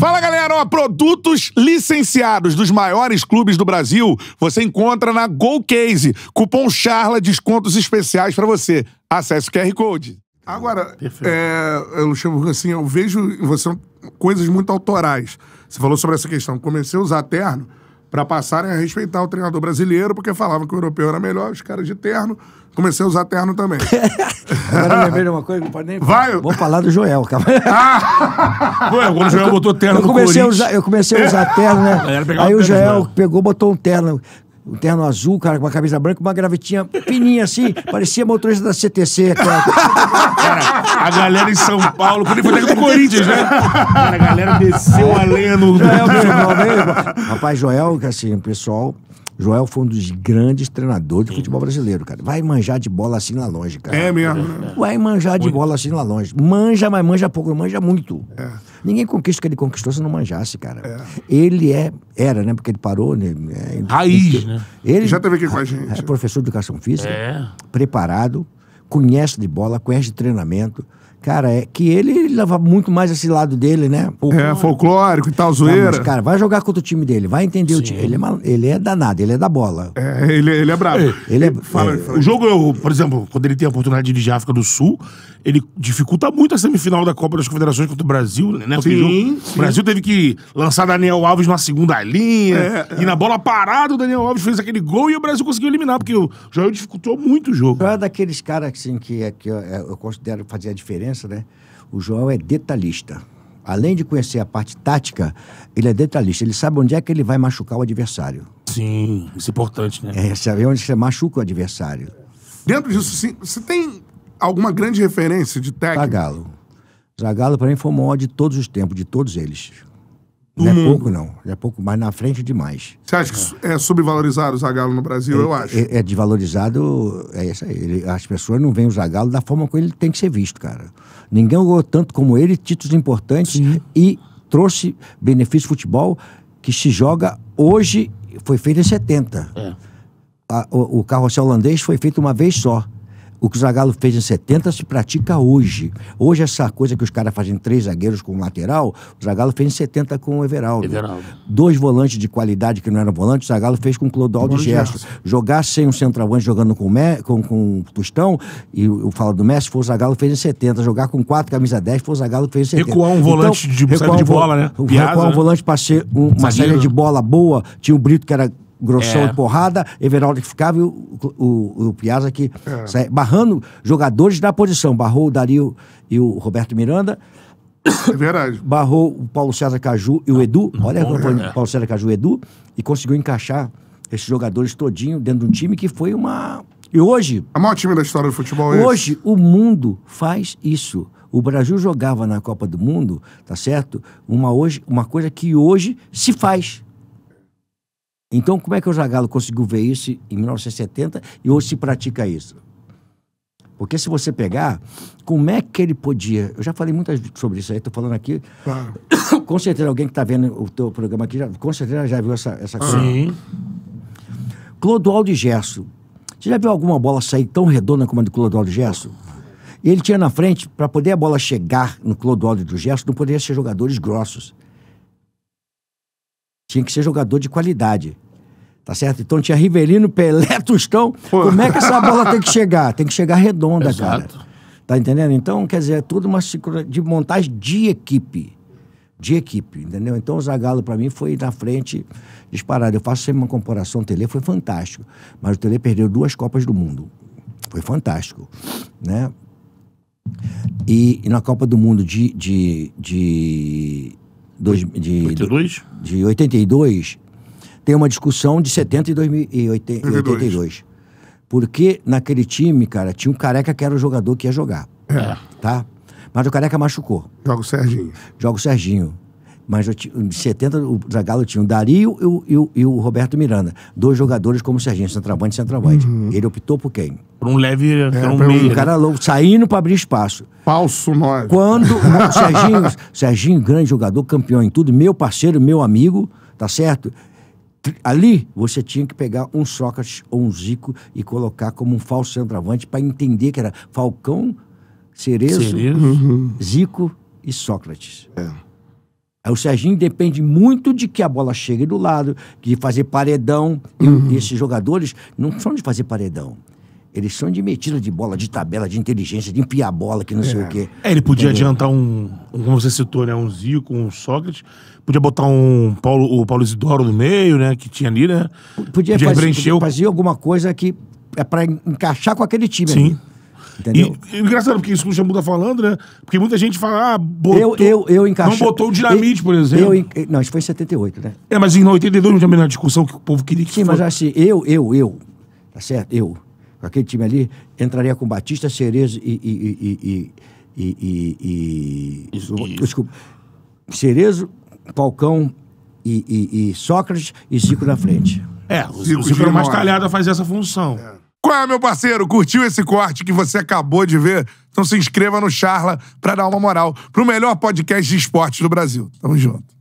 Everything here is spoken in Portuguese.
Fala galera, ó, produtos licenciados dos maiores clubes do Brasil você encontra na GoCase. Cupom Charla, descontos especiais para você. Acesse o QR Code. Agora, é, eu chamo assim, eu vejo em você coisas muito autorais. Você falou sobre essa questão. Comecei a usar terno para passarem a respeitar o treinador brasileiro, porque falavam que o europeu era melhor, os caras de terno. Comecei a usar terno também. Agora eu lembrei de uma coisa, não pode nem. Vai! Vou falar do Joel, cara. Ah! Ué, quando o Joel botou terno eu comecei no a usar, Eu comecei a usar terno, né? Aí o, Joel pegou, botou um terno um terno azul, cara, com uma camisa branca, uma gravetinha fininha assim, parecia motorista da CTC, cara. cara a galera em São Paulo, quando ele foi do Corinthians, né? a galera desceu a lenha no. mesmo. Rapaz, Joel, que assim, pessoal. Joel foi um dos grandes treinadores Sim. de futebol brasileiro, cara. Vai manjar de bola assim lá longe, cara. É mesmo? Vai manjar de muito. bola assim lá longe. Manja, mas manja pouco, manja muito. É. Ninguém conquista o que ele conquistou se não manjasse, cara. É. Ele é, era, né? Porque ele parou, né? É, Raiz, ele, né? Ele já teve aqui com a gente. É professor de educação física, é. preparado conhece de bola, conhece de treinamento, Cara, é que ele leva muito mais esse lado dele, né? Folclórico. É, folclórico e tal, zoeira. mas, cara, vai jogar contra o time dele, vai entender Sim. o time. Ele é, mal... ele é danado, ele é da bola. É, ele, ele é brabo. Ele, é... Fala, é. fala. O jogo, eu, por exemplo, quando ele tem a oportunidade de dirigir a África do Sul, ele dificulta muito a semifinal da Copa das Confederações contra o Brasil, né? Sim, sim, O Brasil teve que lançar Daniel Alves na segunda linha. É, e é. na bola parada, o Daniel Alves fez aquele gol e o Brasil conseguiu eliminar, porque o Jair dificultou muito o jogo. é daqueles caras assim, que, é, que eu, é, eu considero fazer a diferença diferença, né? O Joel é detalhista. Além de conhecer a parte tática, ele é detalhista. Ele sabe onde é que ele vai machucar o adversário. Sim, isso é importante, né? É, saber onde você machuca o adversário. Dentro disso, sim, você tem alguma grande referência de técnico? Zagallo. Zagallo, para mim, foi o maior de todos os tempos, de todos eles. Não é mundo. é pouco, não. é pouco, mas na frente demais. Você acha que é subvalorizado o zagallo no Brasil? É, eu acho. É, é desvalorizado, é isso aí. Ele, as pessoas não veem o zagallo da forma como ele tem que ser visto, cara. Ninguém jogou tanto como ele, títulos importantes Sim. e trouxe benefício futebol que se joga hoje, foi feito em 70. É. A, o, o carrossel holandês foi feito uma vez só. O que o Zagallo fez em 70 se pratica hoje. Hoje, essa coisa que os caras fazem três zagueiros com um lateral, o Zagallo fez em 70 com o Everaldo. Everaldo. Dois volantes de qualidade que não eram volantes, o Zagallo fez com o Clodoaldo Gerson. Gerson. Jogar sem um centroavante jogando com o, Me, com, com o Tostão, e o falo do Messi, foi o Zagallo fez em 70. Jogar com quatro camisa 10, foi o Zagallo fez em 70. Recuar um então, volante então, de, recuar de bola, né? Piazza, recuar um né? volante para ser um, uma série de bola boa. Tinha o Brito que era grossão é. porrada, Everaldo que ficava e o, o, o Piazza que é. barrando jogadores da posição. Barrou o Dario e o Roberto Miranda. É verdade. Barrou o Paulo César Caju e o Edu. Olha né? o Paulo César Caju e o Edu. E conseguiu encaixar esses jogadores todinho dentro de um time que foi uma... E hoje... A maior time da história do futebol é Hoje esse. o mundo faz isso. O Brasil jogava na Copa do Mundo, tá certo? Uma, hoje, uma coisa que hoje se faz. Então, como é que o Zagalo conseguiu ver isso em 1970 e hoje se pratica isso? Porque se você pegar, como é que ele podia... Eu já falei muitas vezes sobre isso aí, estou falando aqui. Claro. Com certeza alguém que está vendo o teu programa aqui, já, com certeza já viu essa, essa coisa. Sim. Clodoaldo Gesso. Você já viu alguma bola sair tão redonda como a do Clodoaldo Gesso? ele tinha na frente, para poder a bola chegar no Clodoaldo do Gesso, não poderia ser jogadores grossos. Tinha que ser jogador de qualidade. Tá certo? Então tinha Rivelino, Pelé, Tostão. Pô. Como é que essa bola tem que chegar? Tem que chegar redonda, Exato. cara. Tá entendendo? Então, quer dizer, é tudo uma de montagem de equipe. De equipe, entendeu? Então o Zagallo, para mim, foi na frente disparado. Eu faço sempre uma comparação, o Tele foi fantástico. Mas o Tele perdeu duas Copas do Mundo. Foi fantástico, né? E, e na Copa do Mundo de, de, de dois, de, 82? De, de 82, tem uma discussão de 70 e, 2000, e 82. Porque naquele time, cara, tinha um careca que era o jogador que ia jogar. É. Tá? Mas o careca machucou. Joga o Serginho. Joga o Serginho. Mas eu, em 70, o Zagallo tinha o Dario e o, e o, e o Roberto Miranda. Dois jogadores como Serginho centroavante e centroavante. Uhum. Ele optou por quem? Por um leve... É, um, meio, um cara né? louco, saindo para abrir espaço. Falso nós. Quando o Serginho, Serginho, grande jogador, campeão em tudo, meu parceiro, meu amigo, tá certo? ali você tinha que pegar um Sócrates ou um Zico e colocar como um falso centroavante para entender que era Falcão, Cerezo, Cerezo. Uhum. Zico e Sócrates. É. O Serginho depende muito de que a bola chegue do lado, de fazer paredão. Uhum. E esses jogadores não são de fazer paredão. Eles são de metida de bola, de tabela, de inteligência, de enfiar a bola, que não é. sei o é. quê. É, ele podia Entendeu? adiantar um, um, como você citou, né? Um Zico, um Sócrates. Podia botar um Paulo, o Paulo Isidoro no meio, né? Que tinha ali, né? Podia, podia fazer, preencher fazer alguma coisa que é para encaixar com aquele time. Sim. Ali. Entendeu? E, engraçado, porque isso que o Xambu tá falando, né? Porque muita gente fala, ah, botou. Eu, eu, eu encaixo... Não botou o dinamite, eu, por exemplo. Eu, não, isso foi em 78, né? É, mas em 82 a menor discussão que o povo queria que Sim, mas assim, eu, eu, eu, tá certo? Eu, com aquele time ali, entraria com Batista, Cerezo e. e, e, e, e, e, Desculpa. Cerezo, Falcão e, Sócrates e Zico na frente. É, o Zico, Zico, Zico era mais talhado a fazer essa função. É. Qual é, meu parceiro? Curtiu esse corte que você acabou de ver? Então se inscreva no Charla para dar uma moral pro melhor podcast de esportes do Brasil. Tamo junto.